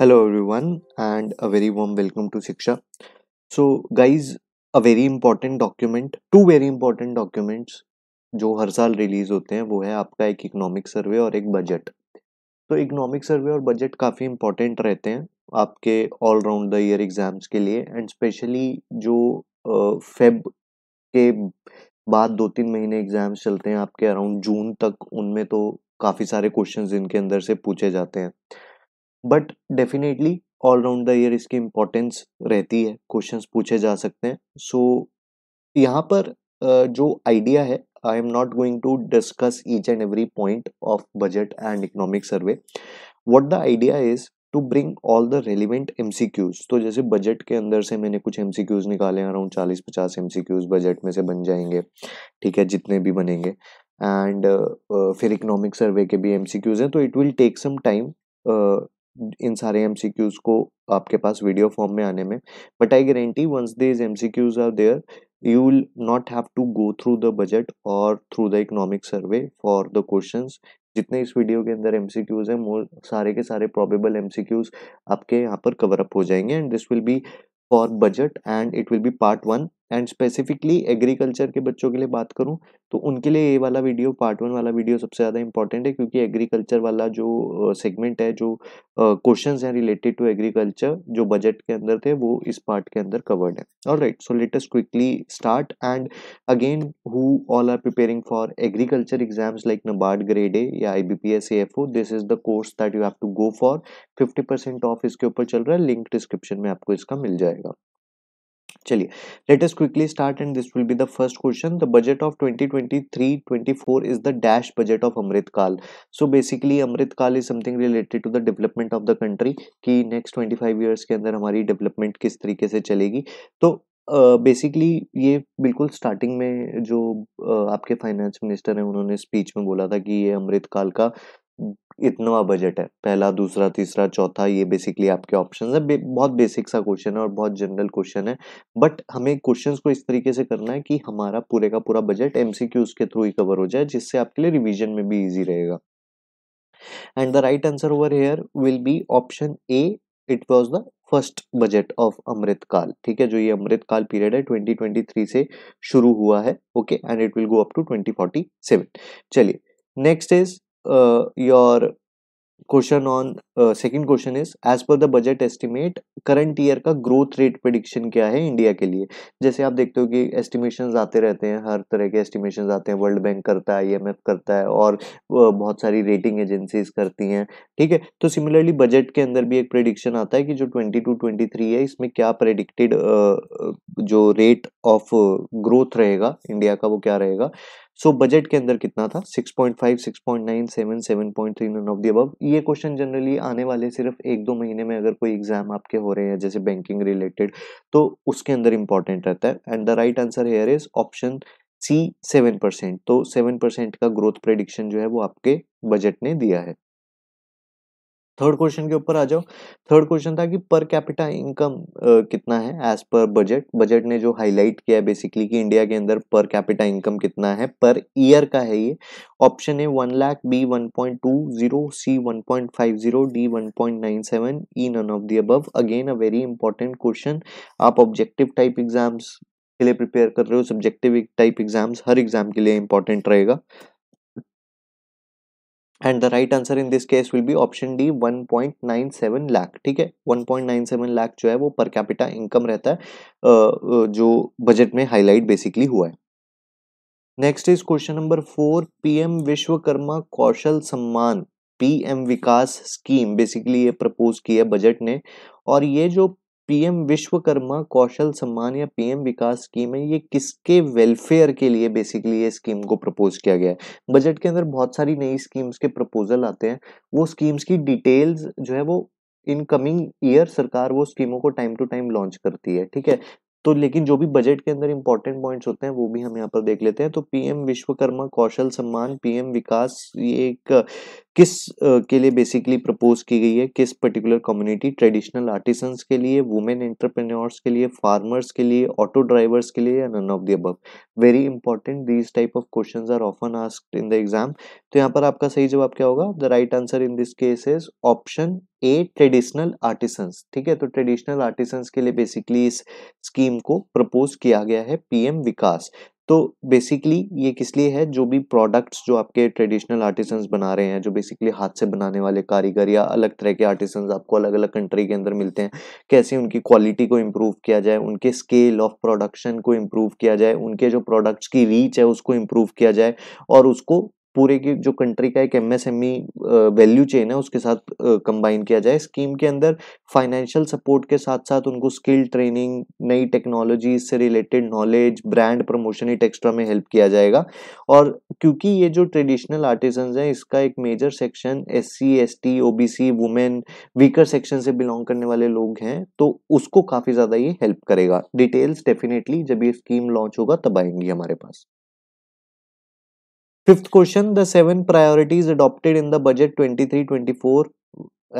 Hello everyone and a very warm welcome to Shiksha so guys, a very important document to very important documents जो हर साल release होते हैं वो है आपका एक इकोनॉमिक सर्वे और एक बजट तो इकोनॉमिक सर्वे और बजट काफ़ी इम्पोर्टेंट रहते हैं आपके all round the year exams के लिए एंड स्पेशली जो फेब के बाद दो तीन महीने एग्जाम्स चलते हैं आपके अराउंड जून तक उनमें तो काफ़ी सारे क्वेश्चंस इनके अंदर से पूछे जाते हैं but definitely all round the year इसकी इम्पोर्टेंस रहती है क्वेश्चंस पूछे जा सकते हैं सो so, यहाँ पर जो आइडिया है I am not going to discuss each and every point of budget and economic survey what the idea is to bring all the relevant M तो जैसे बजट के अंदर से मैंने कुछ एम निकाले अराउंड चालीस पचास एम बजट में से बन जाएंगे ठीक है जितने भी बनेंगे एंड uh, uh, फिर इकोनॉमिक सर्वे के भी एम सी क्यूज हैं तो it will take some time इन सारे एम को आपके पास वीडियो फॉर्म में आने में but I guarantee once these MCQs are there you will not have to go through the budget और through the economic survey for the question जितने इस वीडियो के अंदर एम सी क्यूज हैं मोर सारे के सारे प्रॉबेबल एम सी क्यूज आपके यहाँ पर कवर अप हो जाएंगे and this will be for budget and it will be part one and specifically agriculture के बच्चों के लिए बात करूँ तो उनके लिए ये वाला वीडियो पार्ट वन वाला वीडियो सबसे ज़्यादा इंपॉर्टेंट है क्योंकि एग्रीकल्चर वाला जो सेगमेंट है जो क्वेश्चन हैं रिलेटेड टू एग्रीकल्चर जो बजट के अंदर थे वो इस पार्ट के अंदर कवर्ड है और right so latest quickly start and again who all are preparing for agriculture exams like NABARD grade A या I B P S F O this is the course that you have to go for fifty percent of इसके ऊपर चल रहा है link description में आपको इसका मिल जाएगा चलिए let us quickly start and this will be the first question the budget of 2023-24 is the dash budget of Amritkaal so basically Amritkaal is something related to the development of the country कि next 25 years के अंदर हमारी development किस तरीके से चलेगी तो basically uh, ये बिल्कुल स्टार्टिंग में जो uh, आपके फाइनेंस मिनिस्टर हैं उन्होंने स्पीच में बोला था कि ये अमृतकाल का इतना बजट है पहला दूसरा तीसरा चौथा ये बेसिकली आपके ऑप्शन है बहुत बेसिक सा क्वेश्चन है और बहुत जनरल क्वेश्चन है बट हमें क्वेश्चन को इस तरीके से करना है कि हमारा पूरे का पूरा बजट एमसीक्यूज के थ्रू ही कवर हो जाए जिससे आपके लिए रिविजन में भी इजी रहेगा and the right answer over here will be option A it was the first budget of Amritkaal ठीक है जो ये अमृतकाल पीरियड है 2023 से शुरू हुआ है okay and it will go up to 2047 चलिए next is uh, your question on uh, second question is as per the budget estimate current का growth rate prediction क्या है इंडिया के लिए जैसे आप देखते हो कि एस्टिमेशन आते रहते हैं हर तरह के एस्टिमेशन आते हैं वर्ल्ड बैंक करता है आईएमएफ e करता है और uh, बहुत सारी रेटिंग एजेंसीज करती हैं ठीक है तो सिमिलरली बजट के अंदर भी एक प्रेडिक्शन आता है कि जो ट्वेंटी टू ट्वेंटी थ्री है इसमें क्या प्रेडिक्टेड uh, uh, जो रेट ऑफ ग्रोथ रहेगा इंडिया का वो क्या रहेगा सो बजट के अंदर कितना था 6.5, 6.9, 7, 7.3 नन ऑफ दी अबव ये क्वेश्चन जनरली आने वाले सिर्फ एक दो महीने में अगर कोई एग्जाम आपके हो रहे हैं जैसे बैंकिंग रिलेटेड तो उसके अंदर इंपॉर्टेंट रहता है and the right answer here is option C seven percent तो सेवन परसेंट का ग्रोथ प्रेडिक्शन जो है वो आपके बजट ने दिया है थर्ड क्वेश्चन के ऊपर आ जाओ थर्ड क्वेश्चन था कि पर कैपिटा इनकम कितना है एज पर बजट बजट ने जो हाईलाइट किया है बेसिकली कि इंडिया के अंदर पर कैपिटा इनकम कितना है पर ईयर का है ये ऑप्शन है one lakh B one point two zero C one point five zero D one point nine seven E none of the above again a very important question आप objective type exams के लिए prepare कर रहे हो subjective type exams हर exam के लिए important रहेगा and the right answer in this case will be option D 1.97 lakh ठीक है 1.97 लाख जो है वो पर कैपिटा इनकम रहता है जो बजट में हाईलाइट बेसिकली हुआ है next is question number four PM Vishwakarma Kaushal Samman PM Vikas scheme basically ये प्रपोज किया बजट ने और ये जो पीएम विश्वकर्मा कौशल सम्मान या पीएम विकास स्कीम है ये किसके वेलफेयर के लिए बेसिकली ये स्कीम को प्रपोज किया गया है बजट के अंदर बहुत सारी नई स्कीम्स के प्रपोजल आते हैं वो स्कीम्स की डिटेल्स जो है वो इन कमिंग ईयर सरकार वो स्कीमों को टाइम टू टाइम लॉन्च करती है ठीक है तो लेकिन जो भी बजट के अंदर इंपॉर्टेंट पॉइंट्स होते हैं वो भी हम यहाँ पर देख लेते हैं तो पीएम विश्वकर्मा कौशल सम्मान पीएम विकास ये एक किस के लिए बेसिकली प्रपोज की गई है किस पर्टिकुलर कम्युनिटी ट्रेडिशनल आर्टिसंस के लिए वुमेन एंटरप्रेन्योर्स के लिए फार्मर्स के लिए ऑटो ड्राइवर्स के लिए या none of the above very important these type of question are often asked in the exam तो यहाँ पर आपका सही जवाब क्या होगा the right answer in this case is option A traditional artisans ठीक है तो ट्रेडिशनल आर्टिसंस के लिए बेसिकली इस स्कीम को प्रपोज किया गया है पीएम विकास तो बेसिकली ये किस लिए है जो भी प्रोडक्ट्स जो आपके ट्रेडिशनल आर्टिसंस बना रहे हैं जो बेसिकली हाथ से बनाने वाले कारीगर या अलग तरह के आर्टिसंस आपको अलग अलग कंट्री के अंदर मिलते हैं कैसे उनकी क्वालिटी को इम्प्रूव किया जाए उनके स्केल ऑफ प्रोडक्शन को इम्प्रूव किया जाए उनके जो प्रोडक्ट्स की रीच है उसको इम्प्रूव किया जाए और उसको पूरे की जो कंट्री का एक एमएसएमई वैल्यू चेन है उसके साथ कंबाइन किया जाए स्कीम के अंदर फाइनेंशियल सपोर्ट के साथ साथ उनको स्किल ट्रेनिंग नई टेक्नोलॉजी से related knowledge brand promotion et cetera में हेल्प किया जाएगा और क्योंकि ये जो ट्रेडिशनल आर्टिजन है इसका एक major section S C S T O B C women weaker section से बिलोंग करने वाले लोग हैं तो उसको काफ़ी ज़्यादा ये हेल्प करेगा डिटेल्स डेफिनेटली जब ये स्कीम लॉन्च होगा तब आएंगी हमारे पास Fifth question The seven priorities adopted in the budget 23-24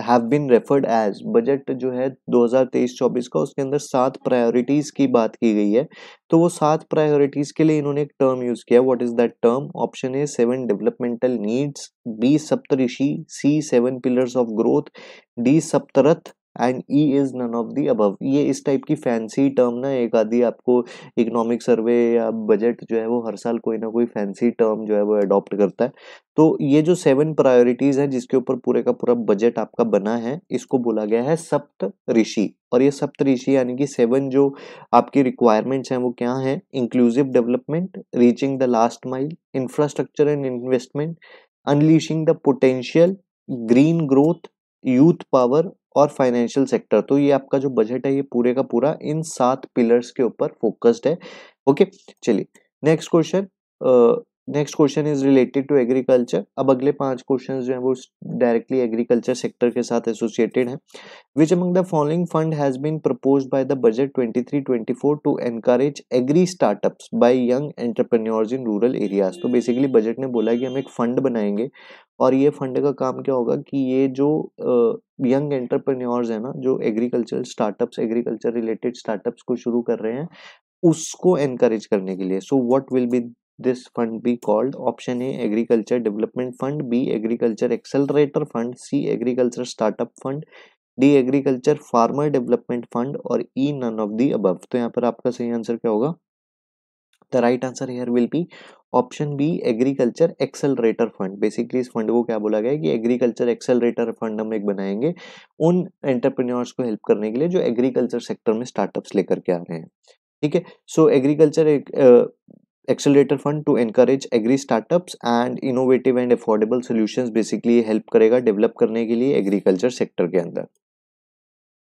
have been referred as budget जो है 2023-24 का उसके अंदर सात प्रायोरिटीज की बात की गई है तो वो सात प्रायोरिटीज के लिए इन्होंने एक टर्म यूज किया what is that term option A seven developmental needs B Saptarishi C seven pillars of growth D Saptarath and E is none of the above ये इस टाइप की फैंसी टर्म ना एक आदि आपको इकोनॉमिक सर्वे या बजट जो है वो हर साल कोई ना कोई फैंसी टर्म जो है वो अडॉप्ट करता है तो ये जो सेवन प्रायोरिटीज़ हैं जिसके ऊपर पूरे का पूरा बजट आपका बना है इसको बोला गया है सप्त ऋषि और ये सप्त ऋषि यानी कि सेवन जो आपकी रिक्वायरमेंट्स हैं वो क्या हैं inclusive development reaching the last mile infrastructure and investment unleashing the potential green growth youth power और फाइनेंशियल सेक्टर तो ये आपका जो बजट है ये पूरे का पूरा इन सात पिलर्स के ऊपर फोकस्ड है ओके चलिए next question next question is related to agriculture अब अगले पांच क्वेश्चन जो हैं वो डायरेक्टली एग्रीकल्चर सेक्टर के साथ एसोसिएटेड हैं which among the following fund has been propose by the budget 23-24 to encourage agri startups by young entrepreneurs in rural areas तो बेसिकली बजट ने बोला कि हम एक फंड बनाएंगे और ये फंड का काम क्या होगा कि ये जो यंग एंटरप्रेन्योर्स हैं ना जो agriculture startups agriculture related startups को शुरू कर रहे हैं उसको एनकरेज करने के लिए so what will be this fund be called option A agriculture development fund B agriculture accelerator fund C agriculture startup fund D agriculture farmer development fund और E none of the above तो यहाँ पर आपका सही आंसर क्या होगा the right answer here will be option B agriculture accelerator fund basically इस फंड को क्या बोला गया है कि एग्रीकल्चर एक्सेलरेटर फंड हम एक बनाएंगे उन एंटरप्रेन्योर्स को हेल्प करने के लिए जो एग्रीकल्चर सेक्टर में स्टार्टअप्स लेकर के आ रहे हैं ठीक है so agriculture accelerator fund to encourage agri startups and innovative and affordable solution basically help करेगा डेवलप करने के लिए एग्रीकल्चर सेक्टर के अंदर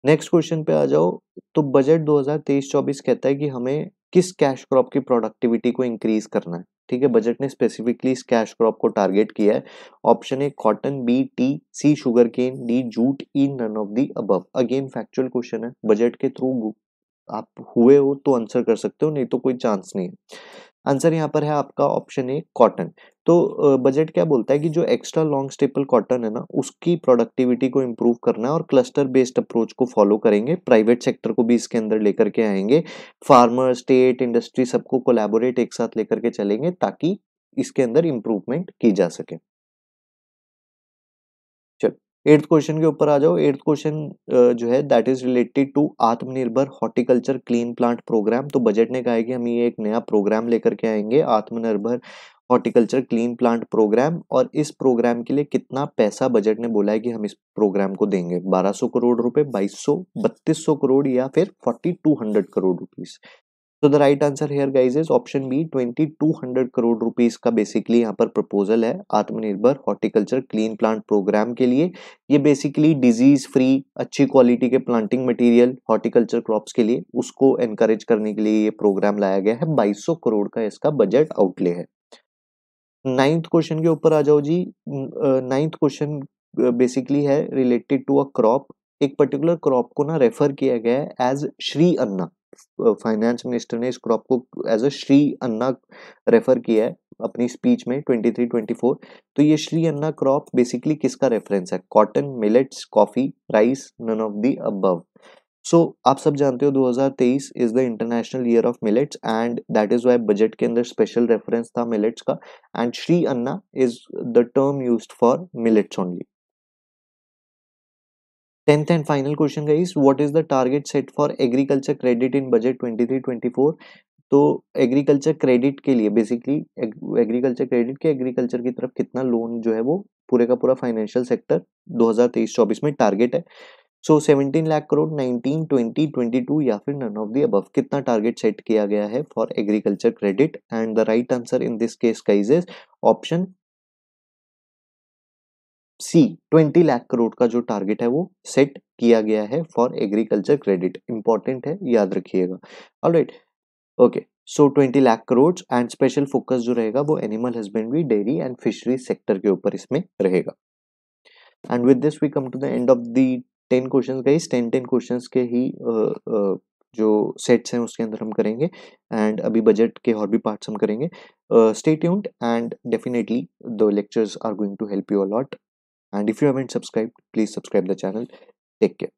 नेक्स्ट क्वेश्चन पे आ जाओ तो बजट 2023-24 कहता है कि हमें किस कैश क्रॉप की प्रोडक्टिविटी को इंक्रीज करना है ठीक है बजट ने स्पेसिफिकली इस कैश क्रॉप को टारगेट किया है option A cotton B tea C sugarcane D jute E none of the above again factual question है बजट के थ्रू आप हुए हो तो आंसर कर सकते हो नहीं तो कोई चांस नहीं है आंसर यहाँ पर है आपका ऑप्शन ए कॉटन तो बजट क्या बोलता है कि जो एक्स्ट्रा लॉन्ग स्टेपल कॉटन है ना उसकी प्रोडक्टिविटी को इम्प्रूव करना है और क्लस्टर बेस्ड अप्रोच को फॉलो करेंगे प्राइवेट सेक्टर को भी इसके अंदर लेकर के आएंगे फार्मर स्टेट इंडस्ट्री सबको कोलेबोरेट एक साथ लेकर के चलेंगे ताकि इसके अंदर इम्प्रूवमेंट की जा सके एट्थ क्वेश्चन के ऊपर आ जाओ एट्थ क्वेश्चन जो है that is related to Aatmanirbhar horticulture clean plant programme तो बजट ने कहा है कि हम ये एक नया प्रोग्राम लेकर के आएंगे आत्मनिर्भर हॉर्टिकल्चर क्लीन प्लांट प्रोग्राम और इस प्रोग्राम के लिए कितना पैसा बजट ने बोला है कि हम इस प्रोग्राम को देंगे 1200 करोड़ रुपए 2200 3200 करोड़ या फिर 4200 करोड़ रुपीस तो the right answer here guys is option B twenty two hundred crore rupees का बेसिकली यहाँ पर प्रपोजल है आत्मनिर्भर हॉर्टिकल्चर क्लीन प्लांट प्रोग्राम के लिए ये बेसिकली डिजीज फ्री अच्छी क्वालिटी के प्लांटिंग मटेरियल हॉर्टिकल्चर क्रॉप्स के लिए उसको एनकरेज करने के लिए ये प्रोग्राम लाया गया है बाईस करोड़ का इसका बजट आउटले है नाइन्थ क्वेश्चन के ऊपर आ जाओ जी नाइन्थ क्वेश्चन बेसिकली है रिलेटेड टू अ क्रॉप एक पर्टिकुलर क्रॉप को ना रेफर किया गया है as Shri Anna finance minister ने इस क्रॉप को as a Shri Anna refer किया है अपनी स्पीच में 23-24 तो ये श्री अन्ना क्रॉप बेसिकली किसका रेफरेंस है cotton millets coffee rice none of the above so आप सब जानते हो 2023 is the international year of millets and that is why budget के अंदर स्पेशल रेफरेंस था मिलेट्स का and Shri Anna is the term use for millets only tenth and final question का is what is the target set for agriculture credit in budget 2324 तो agriculture credit के लिए basically agriculture credit के agriculture की तरफ कितना लोन जो है वो पूरे का पूरा फाइनेंशियल सेक्टर 2023-24 में टारगेट है so seventeen lakh crore nineteen twenty twenty two या फिर नन ऑफ दी अबव कितना टारगेट सेट किया गया है for agriculture credit and the right answer in this case guys is option C twenty lakh crore का जो टारगेट है वो सेट किया गया है फॉर एग्रीकल्चर क्रेडिट इंपॉर्टेंट है याद रखिएगा alright okay so twenty lakh crore and special focus जो रहेगा वो animal husbandry dairy and fishery sector के ऊपर इसमें रहेगा and with this we come to the end of the ten question इस टेन टेन क्वेश्चन के ही uh, uh, जो सेट्स हैं उसके अंदर हम करेंगे एंड अभी बजट के और भी पार्ट्स हम करेंगे state and definitely the lectures are going to help you a lot and if you haven't subscribed please subscribe the channel take care